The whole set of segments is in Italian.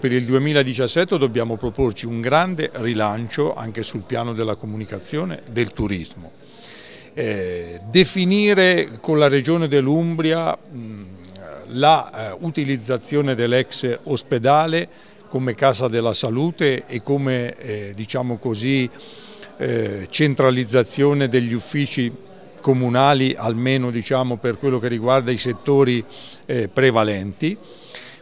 Per il 2017 dobbiamo proporci un grande rilancio anche sul piano della comunicazione del turismo. Eh, definire con la regione dell'Umbria la eh, utilizzazione dell'ex ospedale come casa della salute e come eh, diciamo così, eh, centralizzazione degli uffici comunali almeno diciamo, per quello che riguarda i settori eh, prevalenti.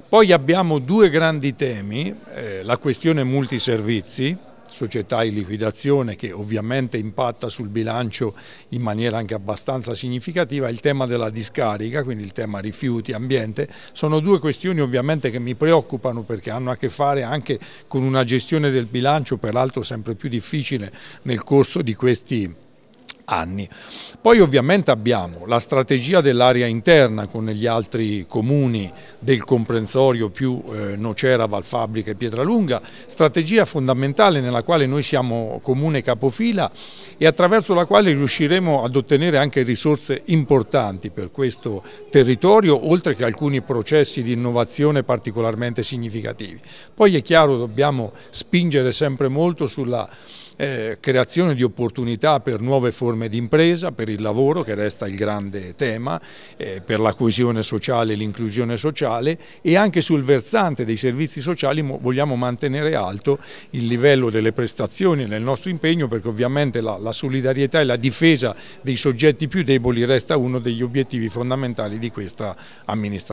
Poi abbiamo due grandi temi, eh, la questione multiservizi, società in liquidazione che ovviamente impatta sul bilancio in maniera anche abbastanza significativa, il tema della discarica, quindi il tema rifiuti, ambiente, sono due questioni ovviamente che mi preoccupano perché hanno a che fare anche con una gestione del bilancio peraltro sempre più difficile nel corso di questi anni anni. Poi ovviamente abbiamo la strategia dell'area interna con gli altri comuni del comprensorio più eh, Nocera, Valfabbrica e Pietralunga, strategia fondamentale nella quale noi siamo comune capofila e attraverso la quale riusciremo ad ottenere anche risorse importanti per questo territorio, oltre che alcuni processi di innovazione particolarmente significativi. Poi è chiaro dobbiamo spingere sempre molto sulla eh, creazione di opportunità per nuove forme di impresa, per il lavoro che resta il grande tema, eh, per la coesione sociale e l'inclusione sociale e anche sul versante dei servizi sociali vogliamo mantenere alto il livello delle prestazioni nel nostro impegno perché ovviamente la, la solidarietà e la difesa dei soggetti più deboli resta uno degli obiettivi fondamentali di questa amministrazione.